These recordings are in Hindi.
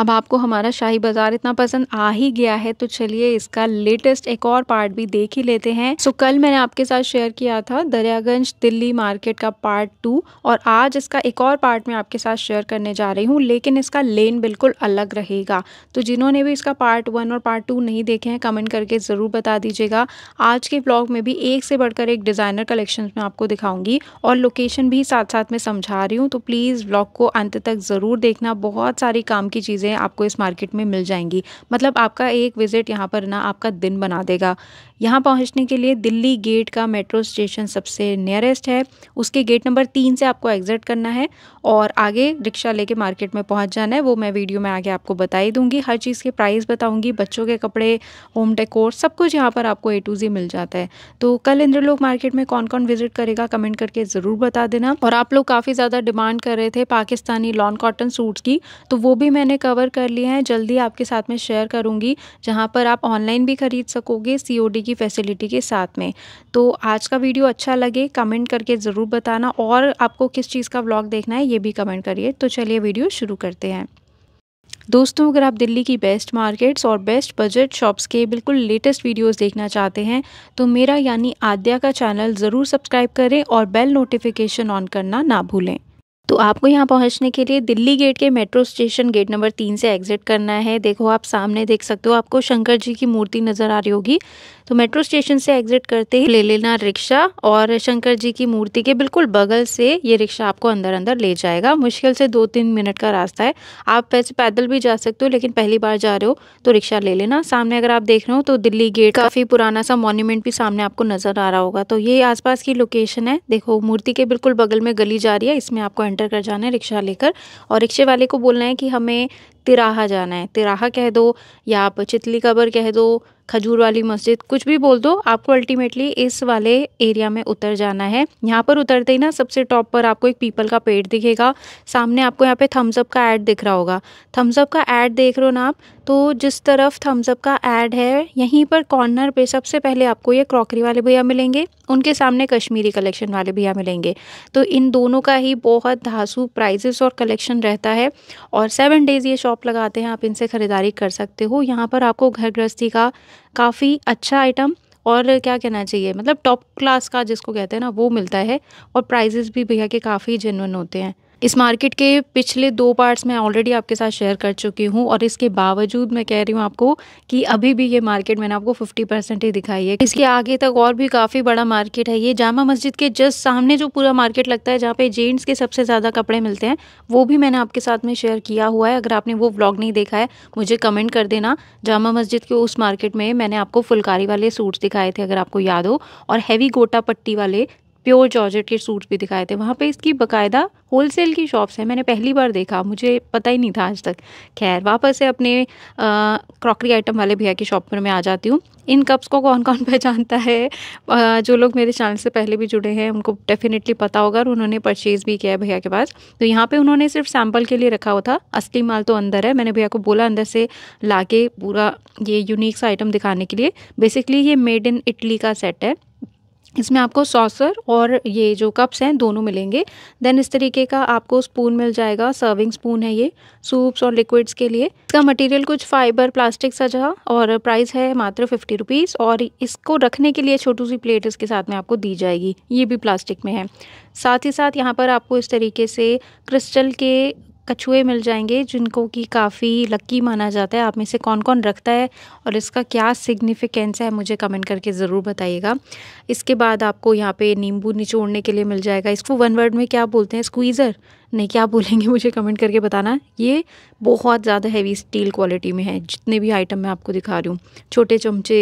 अब आपको हमारा शाही बाज़ार इतना पसंद आ ही गया है तो चलिए इसका लेटेस्ट एक और पार्ट भी देख ही लेते हैं सो कल मैंने आपके साथ शेयर किया था दरियागंज दिल्ली मार्केट का पार्ट टू और आज इसका एक और पार्ट मैं आपके साथ शेयर करने जा रही हूँ लेकिन इसका लेन बिल्कुल अलग रहेगा तो जिन्होंने भी इसका पार्ट वन और पार्ट टू नहीं देखे हैं कमेंट करके ज़रूर बता दीजिएगा आज के ब्लॉग में भी एक से बढ़कर एक डिज़ाइनर कलेक्शन में आपको दिखाऊंगी और लोकेशन भी साथ साथ में समझा रही हूँ तो प्लीज़ ब्लॉग को अंत तक ज़रूर देखना बहुत सारी काम की चीज़ें चीज़ें आपको इस मार्केट में मिल जाएंगी मतलब आपका एक विज़िट यहाँ पर ना आपका दिन बना देगा यहाँ पहुँचने के लिए दिल्ली गेट का मेट्रो स्टेशन सबसे नियरेस्ट है उसके गेट नंबर तीन से आपको एग्ज़िट करना है और आगे रिक्शा लेके मार्केट में पहुँच जाना है वो मैं वीडियो में आगे आपको बता ही दूँगी हर चीज़ के प्राइस बताऊँगी बच्चों के कपड़े होम डेकोर सब कुछ यहाँ पर आपको ए टू जी मिल जाता है तो कल इंद्रलोक मार्केट में कौन कौन विजिट करेगा कमेंट करके ज़रूर बता देना और आप लोग काफ़ी ज़्यादा डिमांड कर रहे थे पाकिस्तानी लॉन कॉटन सूट्स की तो वो भी मैंने कवर कवर कर लिए हैं जल्दी आपके साथ में शेयर करूंगी जहां पर आप ऑनलाइन भी खरीद सकोगे सीओडी की फैसिलिटी के साथ में तो आज का वीडियो अच्छा लगे कमेंट करके ज़रूर बताना और आपको किस चीज़ का ब्लॉग देखना है ये भी कमेंट करिए तो चलिए वीडियो शुरू करते हैं दोस्तों अगर आप दिल्ली की बेस्ट मार्केट्स और बेस्ट बजट शॉप्स के बिल्कुल लेटेस्ट वीडियोस देखना चाहते हैं तो मेरा यानी आद्या का चैनल ज़रूर सब्सक्राइब करें और बेल नोटिफिकेशन ऑन करना ना भूलें तो आपको यहाँ पहुँचने के लिए दिल्ली गेट के मेट्रो स्टेशन गेट नंबर तीन से एग्जिट करना है देखो आप सामने देख सकते हो आपको शंकर जी की मूर्ति नज़र आ रही होगी तो मेट्रो स्टेशन से एग्जिट करते ही ले लेना रिक्शा और शंकर जी की मूर्ति के बिल्कुल बगल से ये रिक्शा आपको अंदर अंदर ले जाएगा मुश्किल से दो तीन मिनट का रास्ता है आप वैसे पैदल भी जा सकते हो लेकिन पहली बार जा रहे हो तो रिक्शा ले लेना सामने अगर आप देख रहे हो तो दिल्ली गेट काफ़ी पुराना सा मॉन्यूमेंट भी सामने आपको नज़र आ रहा होगा तो ये आसपास की लोकेशन है देखो मूर्ति के बिल्कुल बगल में गली जा रही है इसमें आपको एंटर एंटर कर जाना है रिक्शा लेकर और रिक्शे वाले को बोलना है कि हमें तिराहा जाना है तिराहा कह दो या आप चितली कबर कह दो खजूर वाली मस्जिद कुछ भी बोल दो आपको अल्टीमेटली इस वाले एरिया में उतर जाना है यहाँ पर उतरते ही ना सबसे टॉप पर आपको एक पीपल का पेड़ दिखेगा सामने आपको यहाँ पे थम्सअप का ऐड दिख रहा होगा थम्सअप का ऐड देख रहे हो ना आप तो जिस तरफ थम्सअप का ऐड है यहीं पर कॉर्नर पे सबसे पहले आपको ये क्रॉकरी वाले भैया मिलेंगे उनके सामने कश्मीरी कलेक्शन वाले भैया मिलेंगे तो इन दोनों का ही बहुत धासु प्राइजेस और कलेक्शन रहता है और सेवन डेज़ ये शॉप स्टॉप लगाते हैं आप इनसे ख़रीदारी कर सकते हो यहाँ पर आपको घर गृहस्थी का काफ़ी अच्छा आइटम और क्या कहना चाहिए मतलब टॉप क्लास का जिसको कहते हैं ना वो मिलता है और प्राइजेस भी भैया के काफ़ी जेनवन होते हैं इस मार्केट के पिछले दो पार्ट्स मैं ऑलरेडी आपके साथ शेयर कर चुकी हूँ और इसके बावजूद मैं कह रही हूँ आपको कि अभी भी ये मार्केट मैंने आपको 50 परसेंट ही दिखाई है इसके आगे तक और भी काफ़ी बड़ा मार्केट है ये जामा मस्जिद के जस्ट सामने जो पूरा मार्केट लगता है जहाँ पे जेंट्स के सबसे ज़्यादा कपड़े मिलते हैं वो भी मैंने आपके साथ में शेयर किया हुआ है अगर आपने वो ब्लॉग नहीं देखा है मुझे कमेंट कर देना जामा मस्जिद के उस मार्केट में मैंने आपको फुलकारी वाले सूट दिखाए थे अगर आपको याद हो और हैवी गोटा पट्टी वाले प्योर जॉर्जेट के सूट भी दिखाए थे वहाँ पे इसकी बकायदा होलसेल की शॉप्स हैं मैंने पहली बार देखा मुझे पता ही नहीं था आज तक खैर वापस से अपने क्रॉकरी आइटम वाले भैया की शॉप पर मैं आ जाती हूँ इन कप्स को कौन कौन पहचानता है आ, जो लोग मेरे चैनल से पहले भी जुड़े हैं उनको डेफिनेटली पता होगा और उन्होंने परचेज़ भी किया है भैया के पास तो यहाँ पर उन्होंने सिर्फ सैम्पल के लिए रखा हुआ था असली माल तो अंदर है मैंने भैया को बोला अंदर से ला के पूरा ये यूनिक सा आइटम दिखाने के लिए बेसिकली ये मेड इन इटली का सेट है इसमें आपको सॉसर और ये जो कप्स हैं दोनों मिलेंगे देन इस तरीके का आपको स्पून मिल जाएगा सर्विंग स्पून है ये सूप्स और लिक्विड्स के लिए इसका मटेरियल कुछ फाइबर प्लास्टिक सा जहाँ और प्राइस है मात्र फिफ्टी रुपीज़ और इसको रखने के लिए छोटू सी प्लेट इसके साथ में आपको दी जाएगी ये भी प्लास्टिक में है साथ ही साथ यहाँ पर आपको इस तरीके से क्रिस्टल के कछुए मिल जाएंगे जिनको कि काफ़ी लकी माना जाता है आप में से कौन कौन रखता है और इसका क्या सिग्निफिकेंस है मुझे कमेंट करके ज़रूर बताइएगा इसके बाद आपको यहाँ पे नींबू निचोड़ने के लिए मिल जाएगा इसको वन वर्ड में क्या बोलते हैं स्क्वीज़र नहीं क्या बोलेंगे मुझे कमेंट करके बताना ये बहुत ज़्यादा हैवी स्टील क्वालिटी में है जितने भी आइटम मैं आपको दिखा रही हूँ छोटे चमचे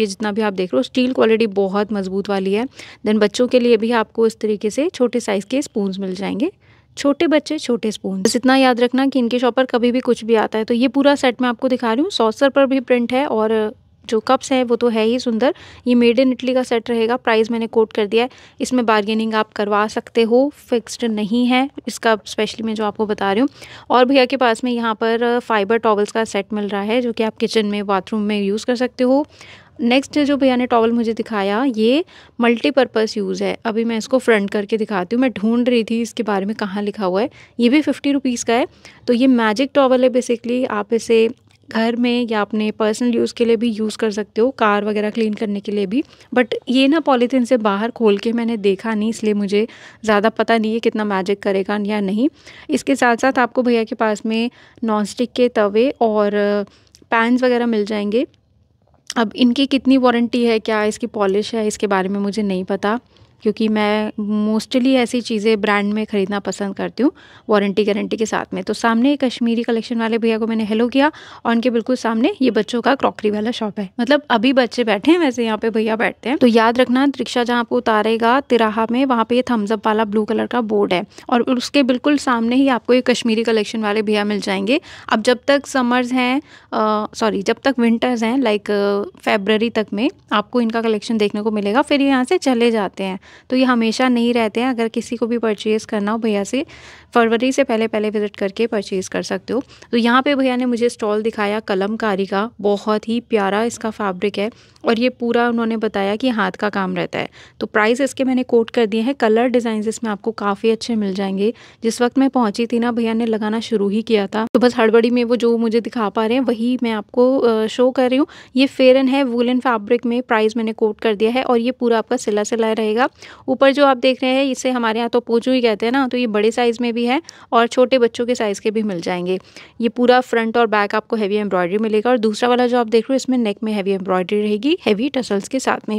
ये जितना भी आप देख रहे हो स्टील क्वालिटी बहुत मज़बूत वाली है देन बच्चों के लिए भी आपको इस तरीके से छोटे साइज़ के स्पून मिल जाएंगे छोटे बच्चे छोटे स्पून बस इतना याद रखना कि इनके शॉप पर कभी भी कुछ भी आता है तो ये पूरा सेट मैं आपको दिखा रही हूँ सॉसर पर भी प्रिंट है और जो कप्स हैं वो तो है ही सुंदर ये मेड इन इटली का सेट रहेगा प्राइस मैंने कोट कर दिया है इसमें बार्गेनिंग आप करवा सकते हो फिक्स्ड नहीं है इसका स्पेशली मैं जो आपको बता रही हूँ और भैया के पास में यहाँ पर फाइबर टॉवल्स का सेट मिल रहा है जो कि आप किचन में बाथरूम में यूज़ कर सकते हो नेक्स्ट जो भैया ने टॉवल मुझे दिखाया ये मल्टीपर्पज़ यूज़ है अभी मैं इसको फ्रंट करके दिखाती हूँ मैं ढूंढ रही थी इसके बारे में कहाँ लिखा हुआ है ये भी फिफ्टी रुपीज़ का है तो ये मैजिक टॉवल है बेसिकली आप इसे घर में या अपने पर्सनल यूज़ के लिए भी यूज़ कर सकते हो कार वगैरह क्लीन करने के लिए भी बट ये ना पॉलीथीन से बाहर खोल के मैंने देखा नहीं इसलिए मुझे ज़्यादा पता नहीं है कितना मैजिक करेगा या नहीं इसके साथ साथ आपको भैया के पास में नॉनस्टिक के तवे और पैंस वगैरह मिल जाएंगे अब इनकी कितनी वारंटी है क्या इसकी पॉलिश है इसके बारे में मुझे नहीं पता क्योंकि मैं मोस्टली ऐसी चीज़ें ब्रांड में ख़रीदना पसंद करती हूँ वारंटी गारंटी के साथ में तो सामने कश्मीरी कलेक्शन वाले भैया को मैंने हेलो किया और उनके बिल्कुल सामने ये बच्चों का क्रॉकरी वाला शॉप है मतलब अभी बच्चे बैठे हैं वैसे यहाँ पे भैया बैठते हैं तो याद रखना रिक्शा जहाँ आपको उतारेगा तिराहा में वहाँ पर ये थम्सअप वाला ब्लू कलर का बोर्ड है और उसके बिल्कुल सामने ही आपको ये कश्मीरी कलेक्शन वाले भैया मिल जाएंगे अब जब तक समर्स हैं सॉरी जब तक विंटर्स हैं लाइक फेबररी तक में आपको इनका कलेक्शन देखने को मिलेगा फिर ये यहाँ से चले जाते हैं तो ये हमेशा नहीं रहते हैं अगर किसी को भी परचेज़ करना हो भैया से फरवरी से पहले पहले विज़िट करके परचेज़ कर सकते हो तो यहाँ पे भैया ने मुझे स्टॉल दिखाया कलमकारी का बहुत ही प्यारा इसका फैब्रिक है और ये पूरा उन्होंने बताया कि हाथ का काम रहता है तो प्राइस इसके मैंने कोट कर दिए हैं कलर डिज़ाइन इसमें आपको काफ़ी अच्छे मिल जाएंगे जिस वक्त मैं पहुँची थी ना भैया ने लगाना शुरू ही किया था तो बस हड़बड़ी में वो जो मुझे दिखा पा रहे हैं वही मैं आपको शो कर रही हूँ ये फेरन है वुलन फैब्रिक में प्राइस मैंने कोट कर दिया है और ये पूरा आपका सिला सिला रहेगा ऊपर जो आप देख रहे हैं इसे हमारे यहाँ तो पोजू ही कहते हैं ना तो ये बड़े साइज़ में भी भी है और छोटे बच्चों के साइज़ के भी मिल जाएंगे ये पूरा फ्रंट और बैक आपको हैवी एम्ब्रॉयडरी मिलेगा और दूसरा वाला जो आप देख रहे हो इसमें नेक में हैवी एम्ब्रॉयडरी रहेगी हैवी टसल्स के साथ में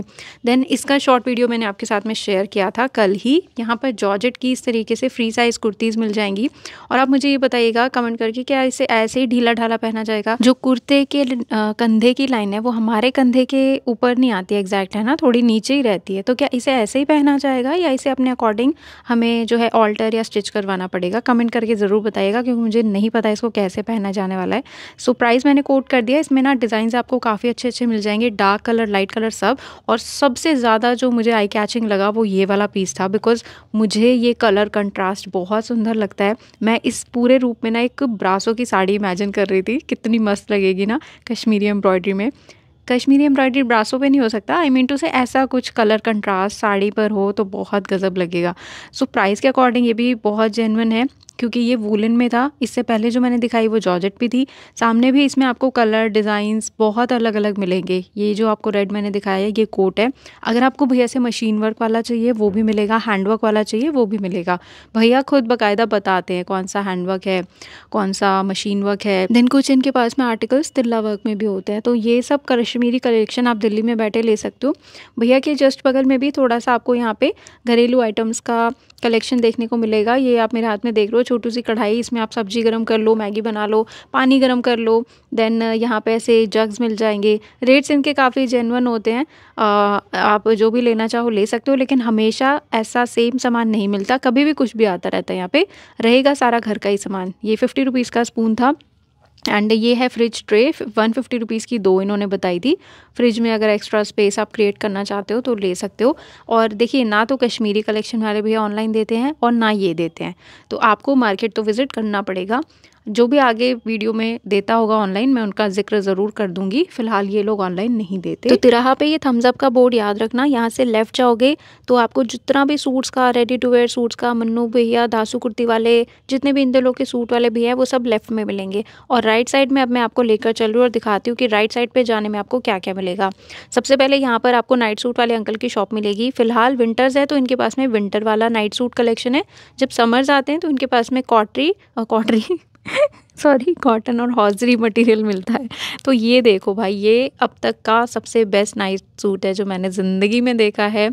देन इसका शॉर्ट वीडियो मैंने आपके साथ में शेयर किया था कल ही यहाँ पर जॉर्जेट की इस तरीके से फ्री साइज़ कुर्तीज़ मिल जाएंगी और आप मुझे ये बताइएगा कमेंट करके क्या इसे ऐसे ही ढीला ढाला पहना जाएगा जो कुर्ते के कंधे की लाइन है वो हमारे कंधे के ऊपर नहीं आती एग्जैक्ट है ना थोड़ी नीचे ही रहती है तो क्या इसे ऐसे ही पहना जाएगा या इसे अपने अकॉर्डिंग हमें जो है ऑल्टर या स्टिच करवाना पड़ेगा कमेंट करके ज़रूर बताइएगा क्योंकि मुझे नहीं पता इसको कैसे पहना जाने वाला है सो so, प्राइस मैंने कोट कर दिया इसमें ना डिज़ाइन आपको काफ़ी अच्छे अच्छे मिल जाएंगे डार्क कलर लाइट कलर सब और सबसे ज़्यादा जो मुझे आई कैचिंग लगा वो ये वाला पीस था बिकॉज मुझे ये कलर कंट्रास्ट बहुत सुंदर लगता है मैं इस पूरे रूप में ना एक ब्रासो की साड़ी इमेजिन कर रही थी कितनी मस्त लगेगी ना कश्मीरी एम्ब्रॉयडरी में कश्मीरी एम्ब्रॉयडरी ब्रासों पे नहीं हो सकता आई मीन टू से ऐसा कुछ कलर कंट्रास्ट साड़ी पर हो तो बहुत गज़ब लगेगा सो so, प्राइस के अकॉर्डिंग ये भी बहुत जेनवन है क्योंकि ये वूलन में था इससे पहले जो मैंने दिखाई वो जॉर्जेट भी थी सामने भी इसमें आपको कलर डिज़ाइंस बहुत अलग अलग मिलेंगे ये जो आपको रेड मैंने दिखाया है ये कोट है अगर आपको भैया से मशीन वर्क वाला चाहिए वो भी मिलेगा हैंडवर्क वाला चाहिए वो भी मिलेगा भैया खुद बाकायदा बताते हैं कौन सा हैंडवर्क है कौन सा मशीन वर्क है देन कुछ इनके पास में आर्टिकल्स तिल्ला वर्क में भी होते हैं तो ये सब कश्मीरी कलेक्शन आप दिल्ली में बैठे ले सकते हो भैया के जस्ट बगल में भी थोड़ा सा आपको यहाँ पे घरेलू आइटम्स का कलेक्शन देखने को मिलेगा ये आप मेरे हाथ में देख रहे हो छोटी सी कढ़ाई इसमें आप सब्जी गर्म कर लो मैगी बना लो पानी गर्म कर लो देन यहाँ पे ऐसे जग्स मिल जाएंगे रेट्स इनके काफ़ी जेनवन होते हैं आ, आप जो भी लेना चाहो ले सकते हो लेकिन हमेशा ऐसा सेम सामान नहीं मिलता कभी भी कुछ भी आता रहता है यहाँ पे रहेगा सारा घर का ही सामान ये फिफ्टी रुपीज़ का स्पून था एंड ये है fridge tray one fifty rupees की दो इन्होंने बताई थी फ्रिज में अगर एक्स्ट्रा स्पेस आप क्रिएट करना चाहते हो तो ले सकते हो और देखिए ना तो कश्मीरी कलेक्शन वाले भी ऑनलाइन देते हैं और ना ये देते हैं तो आपको मार्केट तो विज़िट करना पड़ेगा जो भी आगे वीडियो में देता होगा ऑनलाइन मैं उनका जिक्र ज़रूर कर दूंगी फिलहाल ये लोग ऑनलाइन नहीं देते तो तिराहा पे ये थम्स अप का बोर्ड याद रखना यहाँ से लेफ्ट जाओगे तो आपको जितना भी सूट्स का रेडी टू वेयर सूट्स का मन्नू भैया धासु कुर्ती वाले जितने भी इन दिलों के सूट वाले भैया वो सब लेफ्ट में मिलेंगे और राइट साइड में अब मैं आपको लेकर चल रही हूँ और दिखाती हूँ कि राइट साइड पर जाने में आपको क्या क्या मिलेगा सबसे पहले यहाँ पर आपको नाइट सूट वाले अंकल की शॉप मिलेगी फिलहाल विंटर्स है तो इनके पास में विंटर वाला नाइट सूट कलेक्शन है जब समर्स आते हैं तो इनके पास में कॉटरी कॉटरी सॉरी कॉटन और हॉजरी मटेरियल मिलता है तो ये देखो भाई ये अब तक का सबसे बेस्ट नाइट सूट है जो मैंने ज़िंदगी में देखा है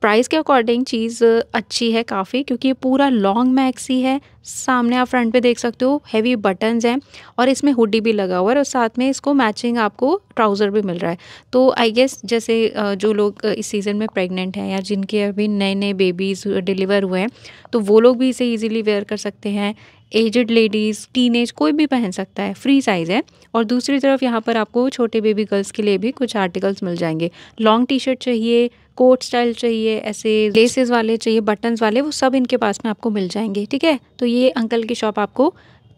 प्राइस के अकॉर्डिंग चीज़ अच्छी है काफ़ी क्योंकि ये पूरा लॉन्ग मैक्सी है सामने आप फ्रंट पे देख सकते हो हैवी बटन्स हैं और इसमें हुडी भी लगा हुआ है और साथ में इसको मैचिंग आपको ट्राउज़र भी मिल रहा है तो आई गेस जैसे जो लोग इस सीज़न में प्रेग्नेंट हैं या जिनके अभी नए नए बेबीज़ डिलीवर हुए हैं तो वो लोग भी इसे ईजिली वेयर कर सकते हैं एजड लेडीज़ टीनेज कोई भी पहन सकता है फ्री साइज़ है और दूसरी तरफ यहाँ पर आपको छोटे बेबी गर्ल्स के लिए भी कुछ आर्टिकल्स मिल जाएंगे लॉन्ग टी शर्ट चाहिए कोट स्टाइल चाहिए ऐसे लेसेस वाले चाहिए बटन्स वाले वो सब इनके पास में आपको मिल जाएंगे ठीक है तो ये अंकल की शॉप आपको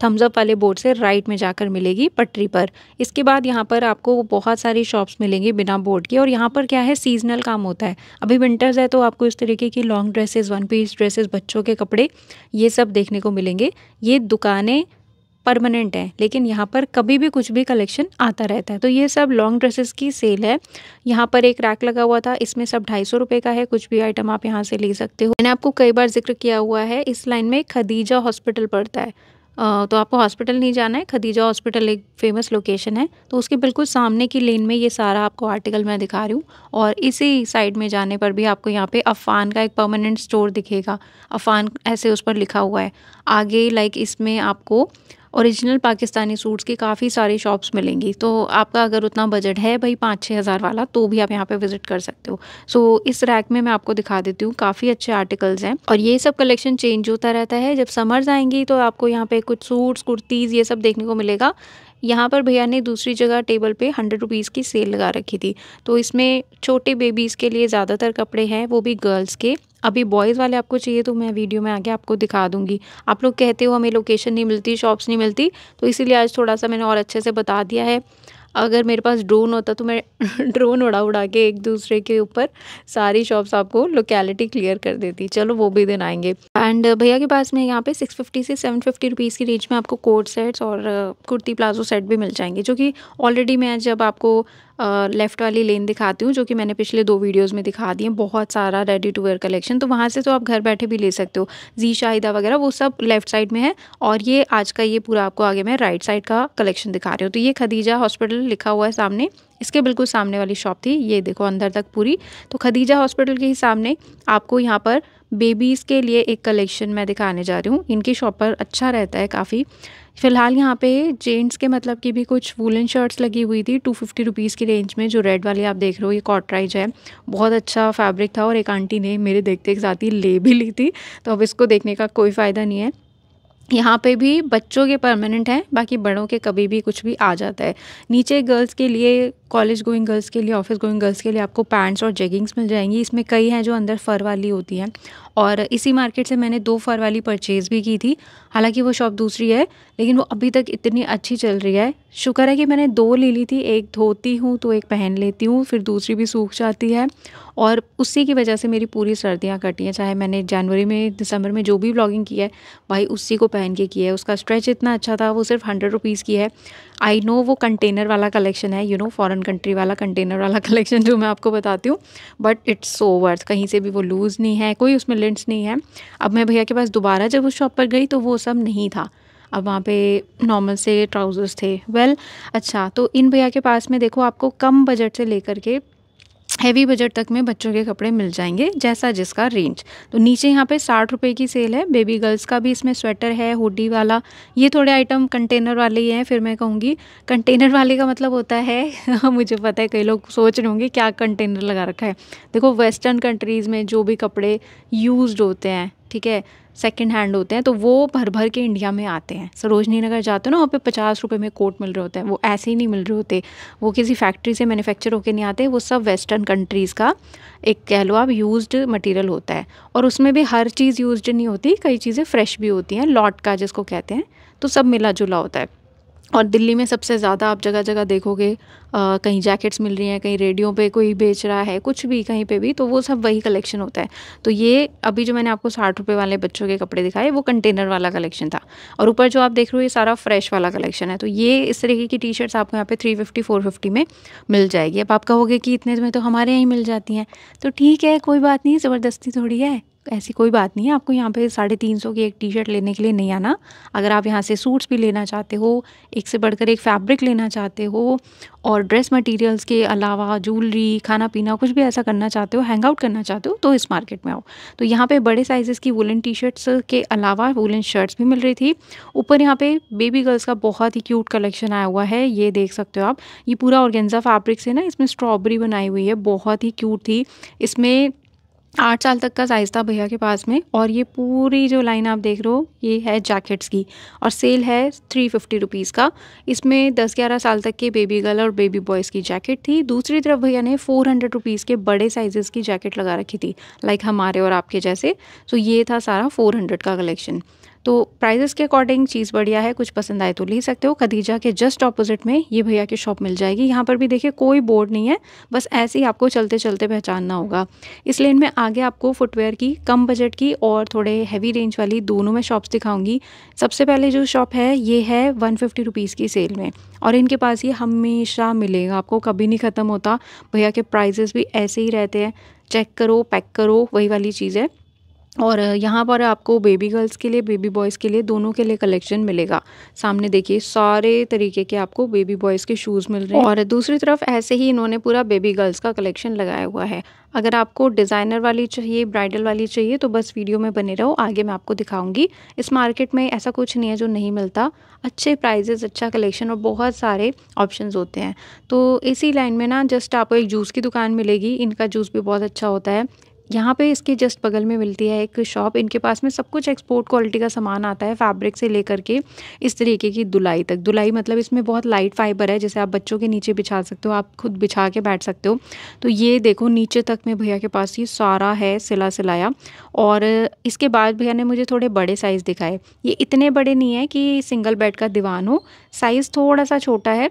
थम्सअप वाले बोर्ड से राइट में जाकर मिलेगी पटरी पर इसके बाद यहाँ पर आपको बहुत सारी शॉप्स मिलेंगी बिना बोर्ड की और यहाँ पर क्या है सीजनल काम होता है अभी विंटर्स है तो आपको इस तरीके की long dresses one piece dresses बच्चों के कपड़े ये सब देखने को मिलेंगे ये दुकानें परमानेंट है लेकिन यहाँ पर कभी भी कुछ भी कलेक्शन आता रहता है तो ये सब लॉन्ग ड्रेसेस की सेल है यहाँ पर एक रैक लगा हुआ था इसमें सब ढाई सौ रुपये का है कुछ भी आइटम आप यहाँ से ले सकते हो मैंने आपको कई बार जिक्र किया हुआ है इस लाइन में खदीजा हॉस्पिटल पड़ता है तो आपको हॉस्पिटल नहीं जाना है खदीजा हॉस्पिटल एक फेमस लोकेशन है तो उसके बिल्कुल सामने की लेन में ये सारा आपको आर्टिकल मैं दिखा रही हूँ और इसी साइड में जाने पर भी आपको यहाँ पे अफ़ान का एक परमानेंट स्टोर दिखेगा अफ़ान ऐसे उस पर लिखा हुआ है आगे लाइक इसमें आपको ओरिजिनल पाकिस्तानी सूट्स की काफ़ी सारी शॉप्स मिलेंगी तो आपका अगर उतना बजट है भाई पाँच छः हज़ार वाला तो भी आप यहाँ पे विज़िट कर सकते हो सो so, इस रैक में मैं आपको दिखा देती हूँ काफ़ी अच्छे आर्टिकल्स हैं और ये सब कलेक्शन चेंज होता रहता है जब समर्स आएंगी तो आपको यहाँ पे कुछ सूट्स कुर्तीज़ ये सब देखने को मिलेगा यहाँ पर भैया ने दूसरी जगह टेबल पे हंड्रेड रुपीज़ की सेल लगा रखी थी तो इसमें छोटे बेबीज़ के लिए ज़्यादातर कपड़े हैं वो भी गर्ल्स के अभी बॉयज़ वाले आपको चाहिए तो मैं वीडियो में आगे आपको दिखा दूंगी आप लोग कहते हो हमें लोकेशन नहीं मिलती शॉप्स नहीं मिलती तो इसीलिए आज थोड़ा सा मैंने और अच्छे से बता दिया है अगर मेरे पास ड्रोन होता तो मैं ड्रोन उड़ा उड़ा के एक दूसरे के ऊपर सारी शॉप्स आपको लोकेलिटी क्लियर कर देती चलो वो भी दिन आएंगे एंड भैया के पास में यहाँ पे सिक्स फिफ्टी से सेवन फिफ्टी रुपीज़ की रेंज में आपको कोट सेट्स और कुर्ती प्लाजो सेट भी मिल जाएंगे जो कि ऑलरेडी मैं जब आपको लेफ़्ट वाली लेन दिखाती हूँ जो कि मैंने पिछले दो वीडियोस में दिखा दिए बहुत सारा रेडी टू वेयर कलेक्शन तो वहाँ से तो आप घर बैठे भी ले सकते हो जी शाहिदा वगैरह वो सब लेफ़्ट साइड में है और ये आज का ये पूरा आपको आगे मैं राइट साइड का कलेक्शन दिखा रही हूँ तो ये खदीजा हॉस्पिटल लिखा हुआ है सामने इसके बिल्कुल सामने वाली शॉप थी ये देखो अंदर तक पूरी तो खदीजा हॉस्पिटल के ही सामने आपको यहाँ पर बेबीज़ के लिए एक कलेक्शन मैं दिखाने जा रही हूँ इनकी शॉप पर अच्छा रहता है काफ़ी फ़िलहाल यहाँ पे जेंट्स के मतलब की भी कुछ वूलन शर्ट्स लगी हुई थी टू फिफ्टी रुपीज़ की रेंज में जो रेड वाली आप देख रहे हो ये कॉटराइज है बहुत अच्छा फैब्रिक था और एक आंटी ने मेरे देखते एक साथ ही ले भी ली थी तो अब इसको देखने का कोई फ़ायदा नहीं है यहाँ पे भी बच्चों के परमानेंट हैं बाकी बड़ों के कभी भी कुछ भी आ जाता है नीचे गर्ल्स के लिए कॉलेज गोइंग गर्ल्स के लिए ऑफिस गोइंग गर्ल्स के लिए आपको पैंट्स और जेगिंग्स मिल जाएंगी इसमें कई हैं जो अंदर फ़र वाली होती हैं और इसी मार्केट से मैंने दो फ़र वाली परचेज़ भी की थी हालांकि वो शॉप दूसरी है लेकिन वो अभी तक इतनी अच्छी चल रही है शुक्र है कि मैंने दो ले ली थी एक धोती हूँ तो एक पहन लेती हूँ फिर दूसरी भी सूख जाती है और उसी की वजह से मेरी पूरी सर्दियाँ कटी हैं चाहे मैंने जनवरी में दिसंबर में जो भी ब्लॉगिंग की है भाई उसी को पहन के की है उसका स्ट्रेच इतना अच्छा था वो सिर्फ हंड्रेड रुपीज़ की है आई नो वो कंटेनर वाला कलेक्शन है यू नो फॉरेन कंट्री वाला कंटेनर वाला कलेक्शन जो मैं आपको बताती हूँ बट इट्स सो वर्थ कहीं से भी वो लूज़ नहीं है कोई उसमें लिंट्स नहीं है अब मैं भैया के पास दोबारा जब उस शॉप पर गई तो वो सब नहीं था अब वहाँ पे नॉर्मल से ट्राउज़र्स थे वेल well, अच्छा तो इन भैया के पास में देखो आपको कम बजट से लेकर के हैवी बजट तक में बच्चों के कपड़े मिल जाएंगे जैसा जिसका रेंज तो नीचे यहाँ पे साठ रुपये की सेल है बेबी गर्ल्स का भी इसमें स्वेटर है हुडी वाला ये थोड़े आइटम कंटेनर वाले ही हैं फिर मैं कहूँगी कंटेनर वाले का मतलब होता है मुझे पता है कई लोग सोच रहे होंगे क्या कंटेनर लगा रखा है देखो वेस्टर्न कंट्रीज़ में जो भी कपड़े यूज होते हैं ठीक है सेकेंड हैंड होते हैं तो वो भर भर के इंडिया में आते हैं सरोजनी नगर जाते हो ना वहाँ पे पचास रुपये में कोट मिल रहे होते हैं वो ऐसे ही नहीं मिल रहे होते वो किसी फैक्ट्री से मैन्युफैक्चर होकर नहीं आते वो सब वेस्टर्न कंट्रीज़ का एक कह लो आप यूज मटेरियल होता है और उसमें भी हर चीज़ यूज नहीं होती कई चीज़ें फ्रेश भी होती हैं लॉट का जिसको कहते हैं तो सब मिला जुला होता है और दिल्ली में सबसे ज़्यादा आप जगह जगह देखोगे आ, कहीं जैकेट्स मिल रही हैं कहीं रेडियो पे कोई बेच रहा है कुछ भी कहीं पे भी तो वो सब वही कलेक्शन होता है तो ये अभी जो मैंने आपको साठ रुपये वाले बच्चों के कपड़े दिखाए वो कंटेनर वाला कलेक्शन था और ऊपर जो आप देख रहे हो ये सारा फ्रेश वाला कलेक्शन है तो ये इस तरीके की टी शर्ट्स आपको यहाँ पे थ्री फिफ्टी फोर फिफ्टी में मिल जाएगी अब आप कहोगे कि इतने में तो हमारे यहाँ ही मिल जाती हैं तो ठीक है कोई बात नहीं ज़बरदस्ती थोड़ी है ऐसी कोई बात नहीं है आपको यहाँ पे साढ़े तीन सौ की एक टी शर्ट लेने के लिए नहीं आना अगर आप यहाँ से सूट्स भी लेना चाहते हो एक से बढ़कर एक फैब्रिक लेना चाहते हो और ड्रेस मटेरियल्स के अलावा ज्वेलरी खाना पीना कुछ भी ऐसा करना चाहते हो हैंग आउट करना चाहते हो तो इस मार्केट में आओ तो यहाँ पे बड़े साइज़ की वुलन टी शर्ट्स के अलावा वुलन शर्ट्स भी मिल रही थी ऊपर यहाँ पे बेबी गर्ल्स का बहुत ही क्यूट कलेक्शन आया हुआ है ये देख सकते हो आप ये पूरा ऑर्गेन्जा फैब्रिक से ना इसमें स्ट्रॉबेरी बनाई हुई है बहुत ही क्यूट थी इसमें आठ साल तक का साइज़ था भैया के पास में और ये पूरी जो लाइन आप देख रहे हो ये है जैकेट्स की और सेल है थ्री फिफ्टी रुपीज़ का इसमें दस ग्यारह साल तक के बेबी गर्ल और बेबी बॉयज़ की जैकेट थी दूसरी तरफ भैया ने फ़ोर हंड्रेड रुपीज़ के बड़े साइजेस की जैकेट लगा रखी थी लाइक हमारे और आपके जैसे सो ये था सारा फोर हंड्रेड का कलेक्शन तो प्राइजेस के अकॉर्डिंग चीज़ बढ़िया है कुछ पसंद आए तो ले सकते हो खदीजा के जस्ट ऑपोजिट में ये भैया की शॉप मिल जाएगी यहाँ पर भी देखिए कोई बोर्ड नहीं है बस ऐसे ही आपको चलते चलते पहचानना होगा इस लेन में आगे आपको फुटवेयर की कम बजट की और थोड़े हैवी रेंज वाली दोनों में शॉप्स दिखाऊंगी सबसे पहले जो शॉप है ये है वन फिफ्टी रुपीज़ की सेल में और इनके पास ये हमेशा मिलेगा आपको कभी नहीं ख़त्म होता भैया के प्राइजेस भी ऐसे ही रहते हैं चेक करो पैक करो वही वाली चीज़ है और यहाँ पर आपको बेबी गर्ल्स के लिए बेबी बॉयज़ के लिए दोनों के लिए कलेक्शन मिलेगा सामने देखिए सारे तरीके के आपको बेबी बॉयज़ के शूज़ मिल रहे हैं और दूसरी तरफ ऐसे ही इन्होंने पूरा बेबी गर्ल्स का कलेक्शन लगाया हुआ है अगर आपको डिज़ाइनर वाली चाहिए ब्राइडल वाली चाहिए तो बस वीडियो में बने रहो आगे मैं आपको दिखाऊंगी इस मार्केट में ऐसा कुछ नहीं है जो नहीं मिलता अच्छे प्राइजेस अच्छा कलेक्शन और बहुत सारे ऑप्शंस होते हैं तो इसी लाइन में ना जस्ट आपको एक जूस की दुकान मिलेगी इनका जूस भी बहुत अच्छा होता है यहाँ पे इसके जस्ट बगल में मिलती है एक शॉप इनके पास में सब कुछ एक्सपोर्ट क्वालिटी का सामान आता है फैब्रिक से लेकर के इस तरीके की दुलाई तक दुलाई मतलब इसमें बहुत लाइट फाइबर है जैसे आप बच्चों के नीचे बिछा सकते हो आप खुद बिछा के बैठ सकते हो तो ये देखो नीचे तक में भैया के पास ये सारा है सिला सिलाया और इसके बाद भैया ने मुझे थोड़े बड़े साइज़ दिखाए ये इतने बड़े नहीं है कि सिंगल बेड का दीवान हो साइज़ थोड़ा सा छोटा है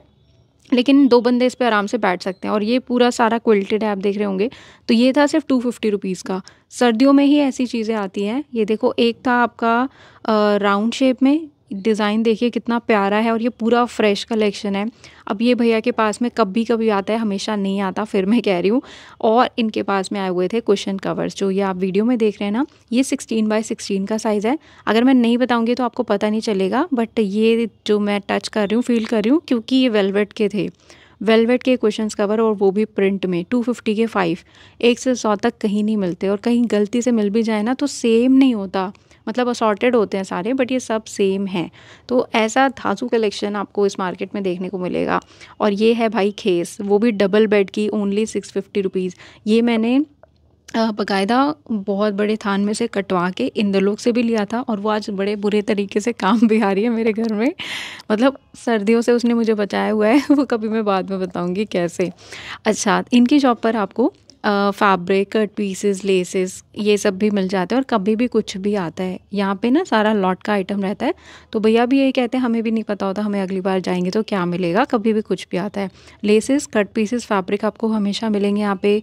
लेकिन दो बंदे इस पर आराम से बैठ सकते हैं और ये पूरा सारा क्विल्टेड है आप देख रहे होंगे तो ये था सिर्फ टू फिफ्टी रुपीज़ का सर्दियों में ही ऐसी चीज़ें आती हैं ये देखो एक था आपका राउंड शेप में डिज़ाइन देखिए कितना प्यारा है और ये पूरा फ्रेश कलेक्शन है अब ये भैया के पास में कभी कभी आता है हमेशा नहीं आता फिर मैं कह रही हूँ और इनके पास में आए हुए थे क्वेश्चन कवर्स जो ये आप वीडियो में देख रहे हैं ना ये 16 बाय 16 का साइज़ है अगर मैं नहीं बताऊँगी तो आपको पता नहीं चलेगा बट ये जो मैं टच कर रही हूँ फील कर रही हूँ क्योंकि ये वेलवेट के थे वेलवेट के क्वेश्चन कवर और वो भी प्रिंट में 250 के फाइव एक से सौ तक कहीं नहीं मिलते और कहीं गलती से मिल भी जाए ना तो सेम नहीं होता मतलब असॉर्टेड होते हैं सारे बट ये सब सेम हैं तो ऐसा धाजू कलेक्शन आपको इस मार्केट में देखने को मिलेगा और ये है भाई खेस वो भी डबल बेड की ओनली सिक्स फिफ्टी रुपीज़ ये मैंने बाकायदा बहुत बड़े थान में से कटवा के इंद्र लोग से भी लिया था और वो आज बड़े बुरे तरीके से काम भी आ रही है मेरे घर में मतलब सर्दियों से उसने मुझे बचाया हुआ है वो कभी मैं बाद में बताऊंगी कैसे अच्छा इनकी शॉप पर आपको फैब्रिक कट पीसेस लेसेस ये सब भी मिल जाते हैं और कभी भी कुछ भी आता है यहाँ पे ना सारा लॉट का आइटम रहता है तो भैया भी यही कहते हैं हमें भी नहीं पता होता हमें अगली बार जाएंगे तो क्या मिलेगा कभी भी कुछ भी आता है लेसेस कट पीसेस फैब्रिक आपको हमेशा मिलेंगे यहाँ पे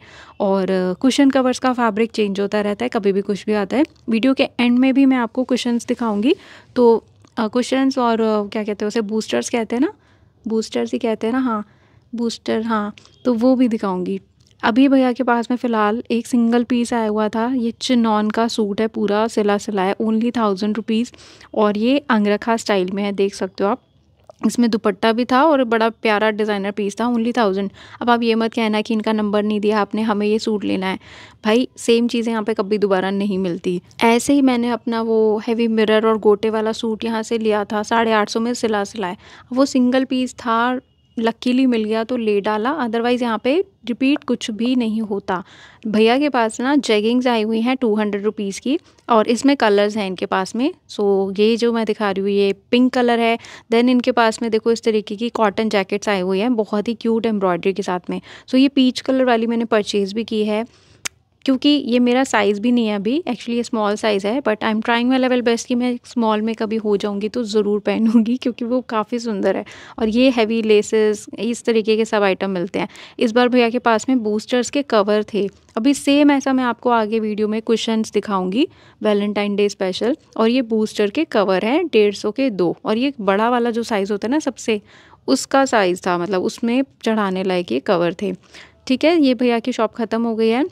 और कुशन कवर्स का फैब्रिक चेंज होता रहता है कभी भी कुछ भी आता है वीडियो के एंड में भी मैं आपको क्वेश्चन दिखाऊँगी तो क्वेश्चन और क्या कहते हैं उसे बूस्टर्स कहते हैं ना बूस्टर्स ही कहते हैं ना हाँ बूस्टर हाँ तो वो भी दिखाऊंगी अभी भैया के पास में फ़िलहाल एक सिंगल पीस आया हुआ था ये चिनॉन का सूट है पूरा सिला सिलाया ओनली थाउजेंड रुपीज़ और ये अंगरखा स्टाइल में है देख सकते हो आप इसमें दुपट्टा भी था और बड़ा प्यारा डिज़ाइनर पीस था ओनली थाउजेंड अब आप ये मत कहना कि इनका नंबर नहीं दिया आपने हमें ये सूट लेना है भाई सेम चीज़ें यहाँ पे कभी दोबारा नहीं मिलती ऐसे ही मैंने अपना वो हैवी मिरर और गोटे वाला सूट यहाँ से लिया था साढ़े आठ सौ में सिला सिलाए वो सिंगल पीस था लकीली मिल गया तो ले डाला अदरवाइज़ यहाँ पे रिपीट कुछ भी नहीं होता भैया के पास ना जेगिंग्स आई हुई हैं टू हंड्रेड रुपीज़ की और इसमें कलर्स हैं इनके पास में सो ये जो मैं दिखा रही हूँ ये पिंक कलर है देन इनके पास में देखो इस तरीके की कॉटन जैकेट्स आई हुई हैं बहुत ही क्यूट एम्ब्रॉयडरी के साथ में सो ये पीच कलर वाली मैंने परचेज़ भी की है क्योंकि ये मेरा साइज़ भी नहीं है अभी एक्चुअली ये स्मॉल साइज़ है but I am trying my level best कि मैं स्मॉल में कभी हो जाऊँगी तो ज़रूर पहनूंगी क्योंकि वो काफ़ी सुंदर है और ये हैवी लेसेस इस तरीके के सब आइटम मिलते हैं इस बार भैया के पास में बूस्टर्स के कवर थे अभी सेम ऐसा मैं आपको आगे वीडियो में क्वेश्चन दिखाऊंगी वैलेंटाइन डे स्पेशल और ये बूस्टर के कवर हैं डेढ़ सौ के दो और ये बड़ा वाला जो साइज़ होता है ना सबसे उसका साइज़ था मतलब उसमें चढ़ाने लायक ये कवर थे ठीक है ये भैया की शॉप ख़त्म हो गई है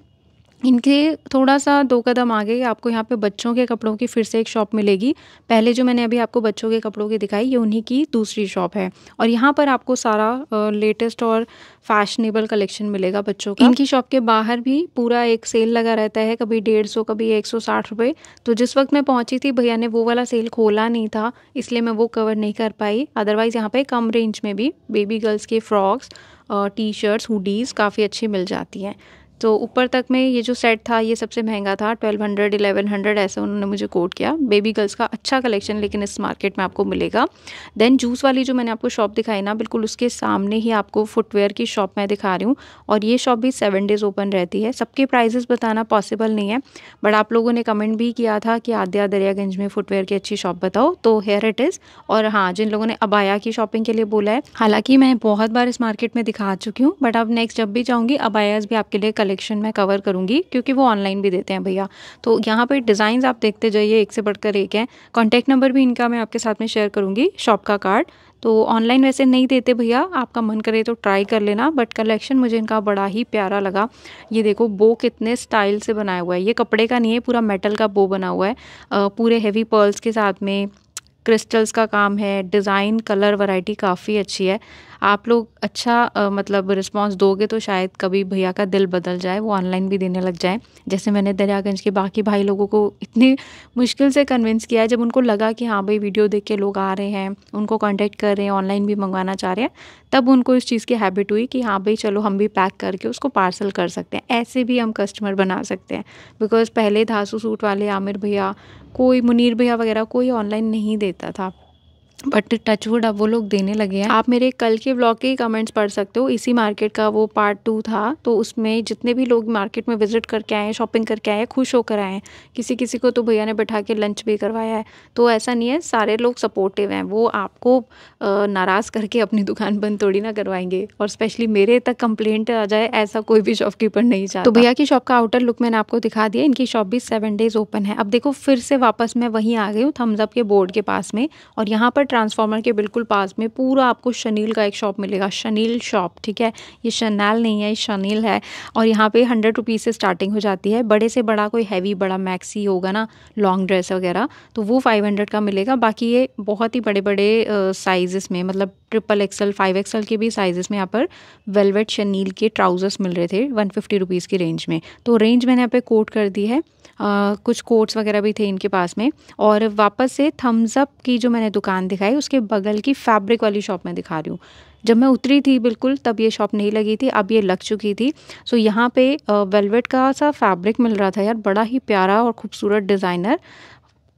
इनके थोड़ा सा दो कदम आगे आपको यहाँ पे बच्चों के कपड़ों की फिर से एक शॉप मिलेगी पहले जो मैंने अभी आपको बच्चों के कपड़ों की दिखाई ये उन्हीं की दूसरी शॉप है और यहाँ पर आपको सारा लेटेस्ट और फैशनेबल कलेक्शन मिलेगा बच्चों का इनकी शॉप के बाहर भी पूरा एक सेल लगा रहता है कभी डेढ़ सौ कभी एक सौ साठ रुपये तो जिस वक्त मैं पहुँची थी भैया ने वो वाला सेल खोला नहीं था इसलिए मैं वो कवर नहीं कर पाई अदरवाइज़ यहाँ पर कम रेंज में भी बेबी गर्ल्स के फ्रॉक्स टी शर्ट्स हुडीज़ काफ़ी अच्छी मिल जाती हैं तो ऊपर तक में ये जो सेट था ये सबसे महंगा था ट्वेल्व हंड्रेड इलेवन हंड्रेड ऐसे उन्होंने मुझे कोट किया बेबी गर्ल्स का अच्छा कलेक्शन लेकिन इस मार्केट में आपको मिलेगा देन जूस वाली जो मैंने आपको शॉप दिखाई ना बिल्कुल उसके सामने ही आपको फुटवेयर की शॉप मैं दिखा रही हूँ और ये शॉप भी सेवन डेज़ ओपन रहती है सबके प्राइजेस बताना पॉसिबल नहीं है बट आप लोगों ने कमेंट भी किया था कि आद्या दरियागंज में फुटवेयर की अच्छी शॉप बताओ तो हेयर इट इज़ और हाँ जिन लोगों ने अबाया की शॉपिंग के लिए बोला है हालांकि मैं बहुत बार इस मार्केट में दिखा चुकी हूँ बट अब नेक्स्ट जब भी जाऊँगी अबायाज भी आपके लिए कलेक्शन मैं कवर करूँगी क्योंकि वो ऑनलाइन भी देते हैं भैया तो यहाँ पर डिज़ाइन आप देखते जाइए एक से बढ़कर एक है कॉन्टैक्ट नंबर भी इनका मैं आपके साथ में शेयर करूँगी शॉप का कार्ड तो ऑनलाइन वैसे नहीं देते भैया आपका मन करे तो ट्राई कर लेना बट कलेक्शन मुझे इनका बड़ा ही प्यारा लगा ये देखो बो कितने स्टाइल से बनाया हुआ है ये कपड़े का नहीं है पूरा मेटल का बो बना हुआ है पूरे हैवी पर्ल्स के साथ में क्रिस्टल्स का काम है डिज़ाइन कलर वैरायटी काफ़ी अच्छी है आप लोग अच्छा आ, मतलब रिस्पॉन्स दोगे तो शायद कभी भैया का दिल बदल जाए वो ऑनलाइन भी देने लग जाए जैसे मैंने दरियागंज के बाकी भाई लोगों को इतनी मुश्किल से कन्विंस किया है जब उनको लगा कि हाँ भाई वीडियो देख के लोग आ रहे हैं उनको कॉन्टैक्ट कर रहे हैं ऑनलाइन भी मंगवाना चाह रहे हैं तब उनको इस चीज़ की हैबिट हुई कि हाँ भाई चलो हम भी पैक करके उसको पार्सल कर सकते हैं ऐसे भी हम कस्टमर बना सकते हैं बिकॉज़ पहले धासू सूट वाले आमिर भैया कोई मुनीर भैया वगैरह कोई ऑनलाइन नहीं देता था बट टचवुड अब वो लोग देने लगे हैं आप मेरे कल के ब्लॉग के कमेंट्स पढ़ सकते हो इसी मार्केट का वो पार्ट टू था तो उसमें जितने भी लोग मार्केट में विजिट करके आए हैं शॉपिंग करके आए हैं खुश होकर आए हैं किसी किसी को तो भैया ने बैठा के लंच भी करवाया है तो ऐसा नहीं है सारे लोग सपोर्टिव हैं वो आपको नाराज़ करके अपनी दुकान बंद थोड़ी ना करवाएंगे और स्पेशली मेरे तक कंप्लेंट आ जाए ऐसा कोई भी शॉपकीपर नहीं चाहता तो भैया की शॉप का आउटर लुक मैंने आपको दिखा दिया इनकी शॉप भी सेवन डेज ओपन है अब देखो फिर से वापस मैं वहीं आ गई हूँ थम्सअप के बोर्ड के पास में और यहाँ पर ट्रांसफार्मर के बिल्कुल पास में पूरा आपको शनील का एक शॉप मिलेगा शनील शॉप ठीक है ये शनैल नहीं है ये शनील है और यहाँ पे हंड्रेड रुपीज़ से स्टार्टिंग हो जाती है बड़े से बड़ा कोई हैवी बड़ा मैक्सी होगा ना लॉन्ग ड्रेस वगैरह तो वो फाइव हंड्रेड का मिलेगा बाकी ये बहुत ही बड़े बड़े साइज़ में मतलब ट्रिपल एक्सल फाइव एक्सल के भी साइज़ में यहाँ पर वेलवेट शनील के ट्राउज़र्स मिल रहे थे वन फिफ्टी रुपीज़ की रेंज में तो रेंज मैंने यहाँ पे कोट कर दी है आ, कुछ कोट्स वगैरह भी थे इनके पास में और वापस से थम्सअप की जो मैंने दुकान दिखाई दिखाई उसके बगल की फैब्रिक वाली शॉप में दिखा रही हूँ जब मैं उतरी थी बिल्कुल तब ये शॉप नहीं लगी थी अब ये लग चुकी थी सो यहाँ पे वेलवेट का सा फैब्रिक मिल रहा था यार बड़ा ही प्यारा और खूबसूरत डिज़ाइनर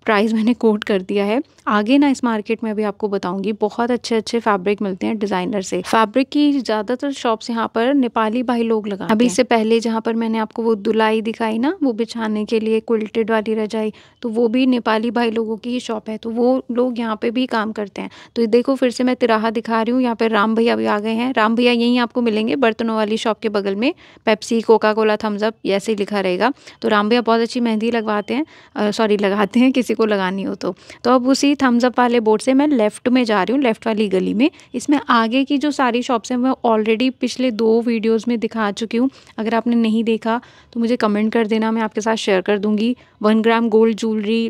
प्राइस मैंने कोट कर दिया है आगे ना इस मार्केट में भी आपको बताऊंगी बहुत अच्छे अच्छे फैब्रिक मिलते हैं डिज़ाइनर से फैब्रिक की ज़्यादातर शॉप्स यहाँ पर नेपाली भाई लोग लगा अभी इससे पहले जहाँ पर मैंने आपको वो दुलाई दिखाई ना वो बिछाने के लिए क्विल्टेड वाली रजाई तो वो भी नेपाली भाई लोगों की ही शॉप है तो वो लोग यहाँ पे भी काम करते हैं तो देखो फिर से मैं तिराहा दिखा रही हूँ यहाँ पर राम भैया भी आ गए हैं राम भैया यहीं आपको मिलेंगे बर्तनों वाली शॉप के बगल में पेप्सी कोका कोला थम्सअप ऐसे ही लिखा रहेगा तो राम भैया बहुत अच्छी मेहंदी लगवाते हैं सॉरी लगाते हैं किसी किसी को लगानी हो तो तो अब उसी थम्सअप वाले बोर्ड से मैं लेफ़्ट में जा रही हूँ लेफ़्ट वाली गली में इसमें आगे की जो सारी शॉप्स हैं मैं ऑलरेडी पिछले दो वीडियोज़ में दिखा चुकी हूँ अगर आपने नहीं देखा तो मुझे कमेंट कर देना मैं आपके साथ शेयर कर दूँगी वन ग्राम गोल्ड ज्वेलरी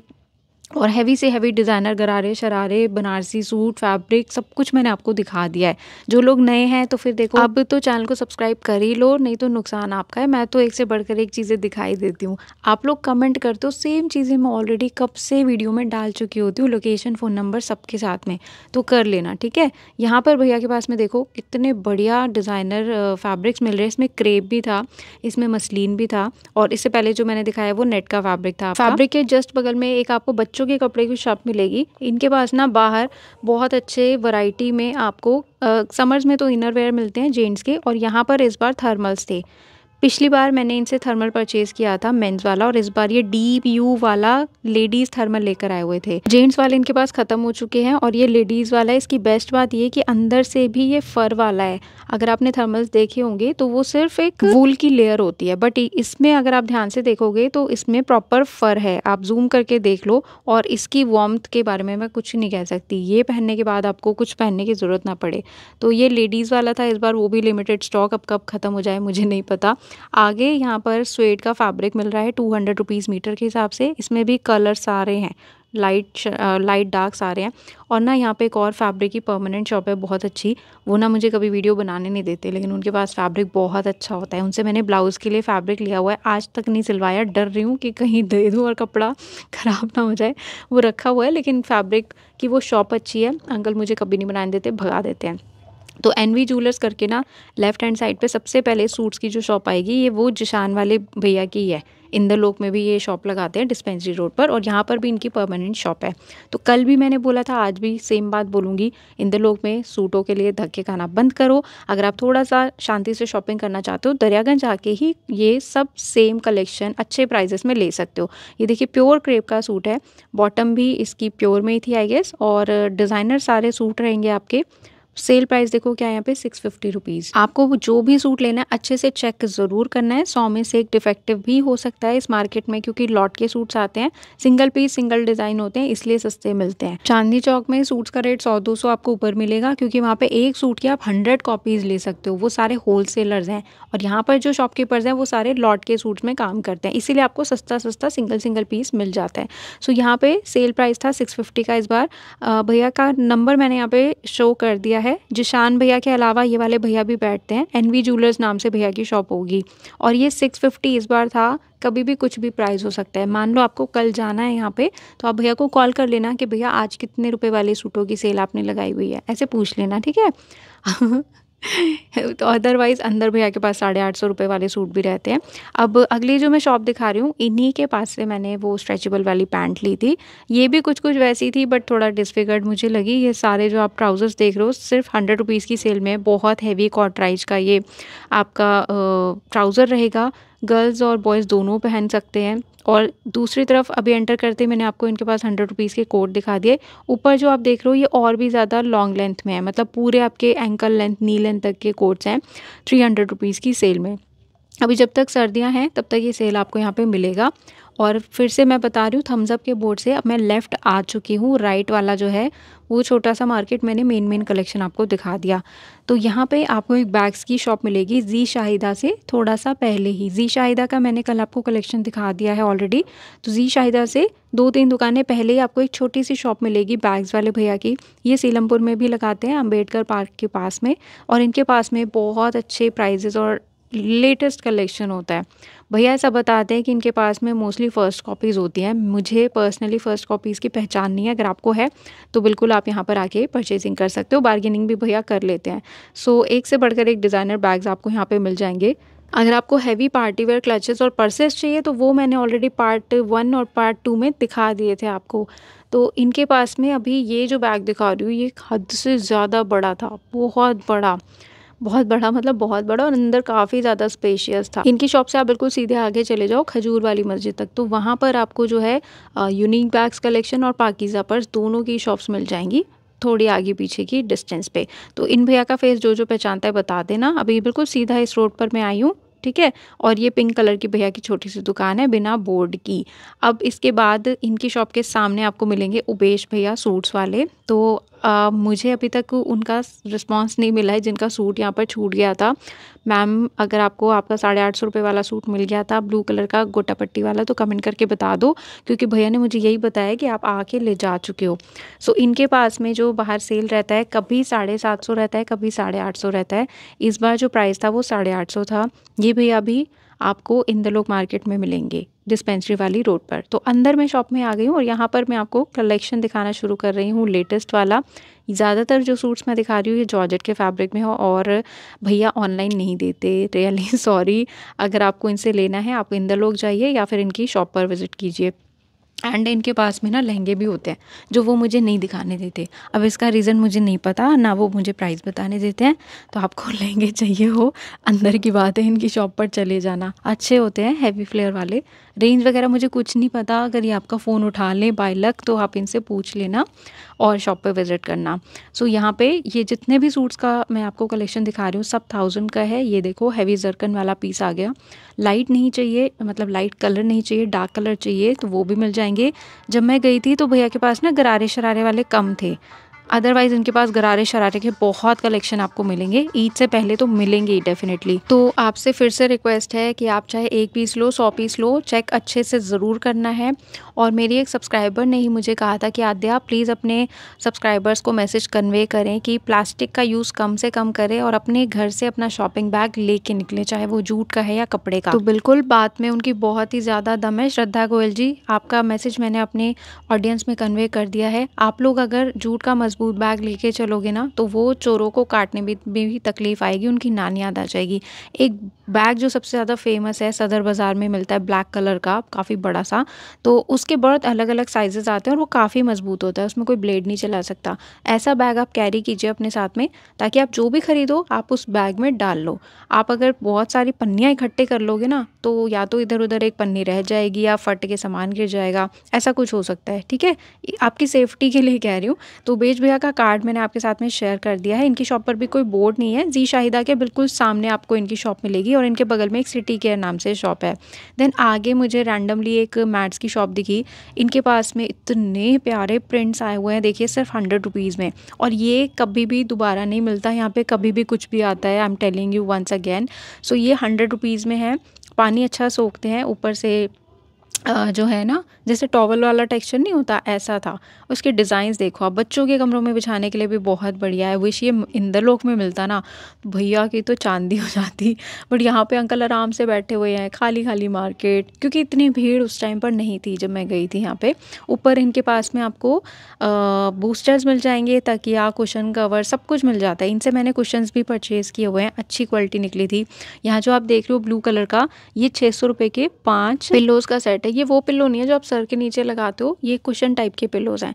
और हैवी से हैवी डिज़ाइनर गरारे शरारे बनारसी सूट फैब्रिक सब कुछ मैंने आपको दिखा दिया है जो लोग नए हैं तो फिर देखो अब तो चैनल को सब्सक्राइब कर ही लो नहीं तो नुकसान आपका है मैं तो एक से बढ़कर एक चीज़ें दिखाई देती हूँ आप लोग कमेंट करते हो सेम चीज़ें मैं ऑलरेडी कब से वीडियो में डाल चुकी होती हूँ लोकेशन फ़ोन नंबर सबके साथ में तो कर लेना ठीक है यहाँ पर भैया के पास में देखो कितने बढ़िया डिज़ाइनर फैब्रिक्स मिल रहे हैं इसमें क्रेप भी था इसमें मसलिन भी था और इससे पहले जो मैंने दिखाया वो नेट का फैब्रिक था फैब्रिक के जस्ट बगल में एक आपको बच्चों बच्चों के कपड़े की शॉप मिलेगी इनके पास ना बाहर बहुत अच्छे वैरायटी में आपको समर्स में तो इनर वेयर मिलते हैं जेंट्स के और यहाँ पर इस बार थर्मल्स थे पिछली बार मैंने इनसे थर्मल परचेज़ किया था मेंस वाला और इस बार ये डीप यू वाला लेडीज़ थर्मल लेकर आए हुए थे जेंट्स वाले इनके पास ख़त्म हो चुके हैं और ये लेडीज़ वाला है इसकी बेस्ट बात ये कि अंदर से भी ये फ़र वाला है अगर आपने थर्मल्स देखे होंगे तो वो सिर्फ एक वूल की लेयर होती है बट इसमें अगर आप ध्यान से देखोगे तो इसमें प्रॉपर फ़र है आप जूम करके देख लो और इसकी वॉर्म के बारे में मैं कुछ नहीं कह सकती ये पहनने के बाद आपको कुछ पहनने की ज़रूरत ना पड़े तो ये लेडीज़ वाला था इस बार वो भी लिमिटेड स्टॉक अब कब ख़त्म हो जाए मुझे नहीं पता आगे यहाँ पर स्वेट का फैब्रिक मिल रहा है टू हंड्रेड रुपीज़ मीटर के हिसाब से इसमें भी कलर सारे हैं लाइट लाइट डार्क सारे हैं और ना यहाँ पे एक और फैब्रिक की परमानेंट शॉप है बहुत अच्छी वो ना मुझे कभी वीडियो बनाने नहीं देते लेकिन उनके पास फैब्रिक बहुत अच्छा होता है उनसे मैंने ब्लाउज़ के लिए फैब्रिक लिया हुआ है आज तक नहीं सिलवाया डर रही हूँ कि कहीं दे दूँ और कपड़ा ख़राब ना हो जाए वो रखा हुआ है लेकिन फैब्रिक की वो शॉप अच्छी है अंकल मुझे कभी नहीं बनाने देते भगा देते हैं तो एन वी जूलर्स करके ना लेफ़्ट हैंड साइड पे सबसे पहले सूट्स की जो शॉप आएगी ये वो जिशान वाले भैया की है लोक में भी ये शॉप लगाते हैं डिस्पेंसरी रोड पर और यहाँ पर भी इनकी परमानेंट शॉप है तो कल भी मैंने बोला था आज भी सेम बात बोलूँगी लोक में सूटों के लिए धक्के खाना बंद करो अगर आप थोड़ा सा शांति से शॉपिंग करना चाहते हो दरियागंज आके ही ये सब सेम कलेक्शन अच्छे प्राइजेस में ले सकते हो ये देखिए प्योर क्रेप का सूट है बॉटम भी इसकी प्योर में ही थी आई गेस और डिज़ाइनर सारे सूट रहेंगे आपके सेल प्राइस देखो क्या यहाँ पे सिक्स फिफ्टी रुपीज़ आपको जो भी सूट लेना है अच्छे से चेक ज़रूर करना है सौ में से एक डिफेक्टिव भी हो सकता है इस मार्केट में क्योंकि लॉट के सूट्स आते हैं सिंगल पीस सिंगल डिज़ाइन होते हैं इसलिए सस्ते मिलते हैं चांदी चौक में सूट्स का रेट सौ दो सौ आपको ऊपर मिलेगा क्योंकि वहाँ पे एक सूट की आप हंड्रेड कॉपीज़ ले सकते हो वो सारे होलसेलर्स हैं और यहाँ पर जो शॉपकीपर्स हैं वो सारे लॉट के सूट्स में काम करते हैं इसीलिए आपको सस्ता सस्ता सिंगल सिंगल पीस मिल जाता है सो यहाँ पे सेल प्राइस था सिक्स फिफ्टी का इस बार भैया का नंबर मैंने यहाँ पे शो कर दिया है जिशान भैया के अलावा ये वाले भैया भी बैठते हैं एनवी ज्वेलर्स नाम से भैया की शॉप होगी और ये सिक्स फिफ्टी इस बार था कभी भी कुछ भी प्राइस हो सकता है मान लो आपको कल जाना है यहाँ पे तो आप भैया को कॉल कर लेना कि भैया आज कितने रुपए वाले सूटों की सेल आपने लगाई हुई है ऐसे पूछ लेना ठीक है तो अदरवाइज़ अंदर भैया के पास साढ़े आठ सौ रुपये वाले सूट भी रहते हैं अब अगली जो मैं शॉप दिखा रही हूँ इन्हीं के पास से मैंने वो स्ट्रेचेबल वाली पैंट ली थी ये भी कुछ कुछ वैसी थी बट थोड़ा डिसफिगर्ड मुझे लगी ये सारे जो आप ट्राउज़र्स देख रहे हो सिर्फ हंड्रेड रुपीज़ की सेल में बहुत हैवी कॉटराइज का ये आपका ट्राउज़र रहेगा गर्ल्स और बॉयज़ दोनों पहन सकते हैं और दूसरी तरफ अभी एंटर करते ही मैंने आपको इनके पास हंड्रेड रुपीज़ के कोट दिखा दिए ऊपर जो आप देख रहे हो ये और भी ज़्यादा लॉन्ग लेंथ में है मतलब पूरे आपके एंकल लेंथ नी लेंथ तक के कोट्स हैं थ्री हंड्रेड रुपीज़ की सेल में अभी जब तक सर्दियां हैं तब तक ये सेल आपको यहाँ पे मिलेगा और फिर से मैं बता रही हूँ थम्सअप के बोर्ड से अब मैं लेफ़्ट आ चुकी हूँ राइट वाला जो है वो छोटा सा मार्केट मैंने मेन मेन कलेक्शन आपको दिखा दिया तो यहाँ पे आपको एक बैग्स की शॉप मिलेगी जी शाहिदा से थोड़ा सा पहले ही जी शाहिदा का मैंने कल आपको कलेक्शन दिखा दिया है ऑलरेडी तो जी शाहिदा से दो तीन दुकानें पहले ही आपको एक छोटी सी शॉप मिलेगी बैग्स वाले भैया की ये सीलमपुर में भी लगाते हैं अम्बेडकर पार्क के पास में और इनके पास में बहुत अच्छे प्राइजेज़ और लेटेस्ट कलेक्शन होता है भैया ऐसा बताते हैं कि इनके पास में मोस्टली फ़र्स्ट कॉपीज़ होती हैं मुझे पर्सनली फ़र्स्ट कॉपीज़ की पहचान नहीं है अगर आपको है तो बिल्कुल आप यहाँ पर आके परचेजिंग कर सकते हो बार्गेनिंग भी भैया कर लेते हैं सो so, एक से बढ़कर एक डिज़ाइनर बैग्स आपको यहाँ पर मिल जाएंगे अगर आपको हैवी पार्टी वेयर क्लचेस और पर्सेस चाहिए तो वो मैंने ऑलरेडी पार्ट वन और पार्ट टू में दिखा दिए थे आपको तो इनके पास में अभी ये जो बैग दिखा रही हूँ ये हद से ज़्यादा बड़ा था बहुत बड़ा बहुत बड़ा मतलब बहुत बड़ा और अंदर काफ़ी ज़्यादा स्पेशियस था इनकी शॉप से आप बिल्कुल सीधे आगे चले जाओ खजूर वाली मस्जिद तक तो वहाँ पर आपको जो है यूनिक बैग्स कलेक्शन और पाकिज़ा पर्स दोनों की शॉप्स मिल जाएंगी थोड़ी आगे पीछे की डिस्टेंस पे तो इन भैया का फेस जो जो पहचानता है बता देना अभी बिल्कुल सीधा इस रोड पर मैं आई हूँ ठीक है और ये पिंक कलर की भैया की छोटी सी दुकान है बिना बोर्ड की अब इसके बाद इनकी शॉप के सामने आपको मिलेंगे उबेश भैया सूट्स वाले तो आ, मुझे अभी तक उनका रिस्पॉन्स नहीं मिला है जिनका सूट यहाँ पर छूट गया था मैम अगर आपको आपका साढ़े आठ सौ रुपये वाला सूट मिल गया था ब्लू कलर का गोटा पट्टी वाला तो कमेंट करके बता दो क्योंकि भैया ने मुझे यही बताया कि आप आके ले जा चुके हो सो इनके पास में जो बाहर सेल रहता है कभी साढ़े सात सौ रहता है कभी साढ़े आठ सौ रहता है इस बार जो प्राइस था वो साढ़े आठ सौ था ये भैया अभी आपको इंदलोक मार्केट में मिलेंगे डिस्पेंसरी वाली रोड पर तो अंदर मैं शॉप में आ गई हूँ और यहाँ पर मैं आपको कलेक्शन दिखाना शुरू कर रही हूँ लेटेस्ट वाला ज़्यादातर जो सूट्स मैं दिखा रही हूँ ये जॉर्जेट के फैब्रिक में हो और भैया ऑनलाइन नहीं देते रियली सॉरी अगर आपको इनसे लेना है आप लोग जाइए या फिर इनकी शॉप पर विज़िट कीजिए एंड इनके पास में ना लहंगे भी होते हैं जो वो मुझे नहीं दिखाने देते अब इसका रीज़न मुझे नहीं पता ना वो मुझे प्राइस बताने देते हैं तो आपको लहंगे चाहिए हो अंदर की बात है इनकी शॉप पर चले जाना अच्छे होते हैं हैवी फ्लेयर वाले रेंज वगैरह मुझे कुछ नहीं पता अगर ये आपका फ़ोन उठा लें बाय लक तो आप इनसे पूछ लेना और शॉप पे विज़िट करना सो so, यहाँ पे ये जितने भी सूट्स का मैं आपको कलेक्शन दिखा रही हूँ सब थाउजेंड का है ये देखो हैवी जरकन वाला पीस आ गया लाइट नहीं चाहिए मतलब लाइट कलर नहीं चाहिए डार्क कलर चाहिए तो वो भी मिल जाएंगे जब मैं गई थी तो भैया के पास ना गरारे शरारे वाले कम थे अदरवाइज इनके पास गरारे शरारे के बहुत कलेक्शन आपको मिलेंगे ईद से पहले तो मिलेंगे ही डेफिनेटली तो आपसे फिर से रिक्वेस्ट है कि आप चाहे एक पीस लो सौ पीस लो चेक अच्छे से ज़रूर करना है और मेरी एक सब्सक्राइबर ने ही मुझे कहा था कि आद्या प्लीज़ अपने सब्सक्राइबर्स को मैसेज कन्वे करें कि प्लास्टिक का यूज़ कम से कम करें और अपने घर से अपना शॉपिंग बैग लेके निकले चाहे वो जूट का है या कपड़े का तो बिल्कुल बात में उनकी बहुत ही ज़्यादा दम है श्रद्धा गोयल जी आपका मैसेज मैंने अपने ऑडियंस में कन्वे कर दिया है आप लोग अगर जूट का मजबूत स्कूल बैग लेके चलोगे ना तो वो चोरों को काटने में भी तकलीफ़ आएगी उनकी नानी याद आ जाएगी एक बैग जो सबसे ज़्यादा फेमस है सदर बाज़ार में मिलता है ब्लैक कलर का काफ़ी बड़ा सा तो उसके बहुत अलग अलग साइजेज़ आते हैं और वो काफ़ी मजबूत होता है उसमें कोई ब्लेड नहीं चला सकता ऐसा बैग आप कैरी कीजिए अपने साथ में ताकि आप जो भी ख़रीदो आप उस बैग में डाल लो आप अगर बहुत सारी पन्नियाँ इकट्ठे कर लोगे ना तो या तो इधर उधर एक पन्नी रह जाएगी या फट के सामान गिर जाएगा ऐसा कुछ हो सकता है ठीक है आपकी सेफ्टी के लिए कह रही हूँ तो बेज भैया का कार्ड मैंने आपके साथ में शेयर कर दिया है इनकी शॉप पर भी कोई बोर्ड नहीं है जी शाहिदा के बिल्कुल सामने आपको इनकी शॉप मिलेगी और इनके बगल में एक सिटी केयर नाम से शॉप है देन आगे मुझे रैंडमली एक मैट्स की शॉप दिखी इनके पास में इतने प्यारे प्रिंट्स आए हुए हैं देखिए सिर्फ हंड्रेड रुपीज़ में और ये कभी भी दोबारा नहीं मिलता यहाँ पर कभी भी कुछ भी आता है I am telling you once again so ये हंड्रेड रुपीज़ में है पानी अच्छा सोखते हैं ऊपर से जो है ना जैसे टॉवल वाला टेक्सचर नहीं होता ऐसा था उसके डिज़ाइंस देखो आप बच्चों के कमरों में बिछाने के लिए भी बहुत बढ़िया है विश ये इंद्रलोक में मिलता ना तो भैया की तो चांदी हो जाती बट यहाँ पे अंकल आराम से बैठे हुए हैं खाली खाली मार्केट क्योंकि इतनी भीड़ उस टाइम पर नहीं थी जब मैं गई थी यहाँ पर ऊपर इनके पास में आपको बूस्टर्स मिल जाएंगे तकिया कुशन कवर सब कुछ मिल जाता है इनसे मैंने क्वेश्चन भी परचेज़ किए हुए हैं अच्छी क्वालिटी निकली थी यहाँ जो आप देख रहे हो ब्लू कलर का ये छः सौ के पाँच पिल्लोज़ का सेट है ये वो पिल्लो नहीं है जो आप सर के नीचे लगाते हो ये कुशन टाइप के पिलोज़ हैं